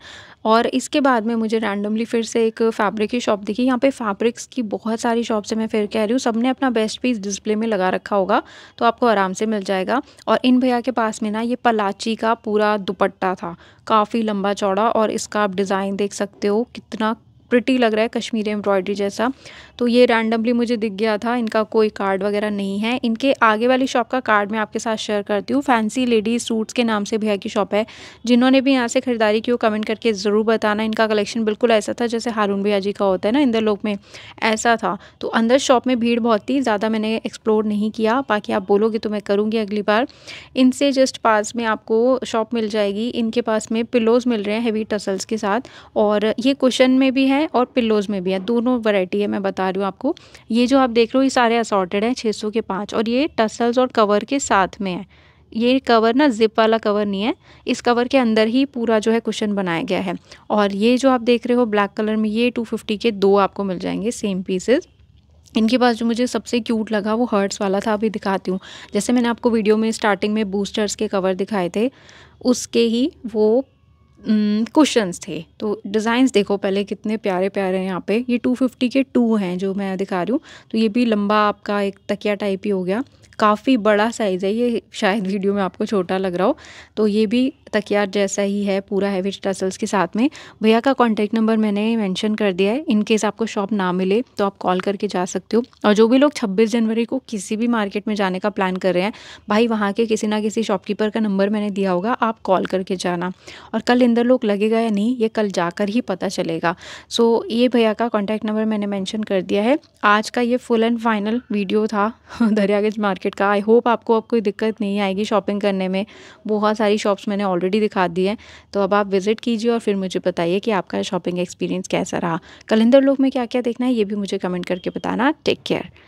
और इसके बाद में मुझे रैंडमली फिर से एक फैब्रिक की शॉप दिखी यहाँ पे फैब्रिक्स की बहुत सारी शॉप से मैं फिर कह रही हूँ सबने अपना बेस्ट पीस डिस्प्ले में लगा रखा होगा तो आपको आराम से मिल जाएगा और इन भैया के पास में ना ये पलाची का पूरा दुपट्टा था काफ़ी लंबा चौड़ा और इसका आप डिज़ाइन देख सकते हो कितना प्रिटी लग रहा है कश्मीरी एम्ब्रॉयडरी जैसा तो ये रैंडमली मुझे दिख गया था इनका कोई कार्ड वगैरह नहीं है इनके आगे वाली शॉप का कार्ड मैं आपके साथ शेयर करती हूँ फैंसी लेडीज सूट्स के नाम से भैया की शॉप है जिन्होंने भी यहाँ से ख़रीदारी की वो कमेंट करके ज़रूर बताना इनका कलेक्शन बिल्कुल ऐसा था जैसे हारून भैया जी का होता है ना इंदर लोग में ऐसा था तो अंदर शॉप में भीड़ बहुत थी ज़्यादा मैंने एक्सप्लोर नहीं किया बाकी आप बोलोगे तो मैं करूँगी अगली बार इनसे जस्ट पास में आपको शॉप मिल जाएगी इनके पास में पिलोज़ मिल रहे हैं हैवी टसल्स के साथ और ये क्वेश्चन में भी है है और पिल्लोज़ में भी है दोनों वैरायटी है मैं बता रही हूँ आपको ये जो आप देख रहे हो ये सारे असॉर्टेड हैं छः के पाँच और ये टसल्स और कवर के साथ में है ये कवर ना जिप वाला कवर नहीं है इस कवर के अंदर ही पूरा जो है कुशन बनाया गया है और ये जो आप देख रहे हो ब्लैक कलर में ये टू के दो आपको मिल जाएंगे सेम पीसेज़ इनके पास जो मुझे सबसे क्यूट लगा वो हर्ट्स वाला था अभी दिखाती हूँ जैसे मैंने आपको वीडियो में स्टार्टिंग में बूस्टर्स के कवर दिखाए थे उसके ही वो कुशन्स hmm, थे तो डिज़ाइंस देखो पहले कितने प्यारे प्यारे हैं यहाँ पे ये 250 के टू हैं जो मैं दिखा रही हूँ तो ये भी लंबा आपका एक तकिया टाइप ही हो गया काफ़ी बड़ा साइज़ है ये शायद वीडियो में आपको छोटा लग रहा हो तो ये भी तकियार जैसा ही है पूरा हैवी टसल्स के साथ में भैया का कॉन्टैक्ट नंबर मैंने मेंशन कर दिया है इन केस आपको शॉप ना मिले तो आप कॉल करके जा सकते हो और जो भी लोग 26 जनवरी को किसी भी मार्केट में जाने का प्लान कर रहे हैं भाई वहाँ के किसी ना किसी शॉपकीपर का नंबर मैंने दिया होगा आप कॉल करके जाना और कल इंदर लोग लगेगा या नहीं ये कल जाकर ही पता चलेगा सो so, ये भैया का कॉन्टैक्ट नंबर मैंने मैंशन कर दिया है आज का ये फुल एंड फाइनल वीडियो था दरियागंज मार्केट मार्केट का आई होप आपको अब कोई दिक्कत नहीं आएगी शॉपिंग करने में बहुत सारी शॉप्स मैंने ऑलरेडी दिखा दी हैं तो अब आप विज़िट कीजिए और फिर मुझे बताइए कि आपका शॉपिंग एक्सपीरियंस कैसा रहा कलिंदर लोक में क्या क्या देखना है ये भी मुझे कमेंट करके बताना टेक केयर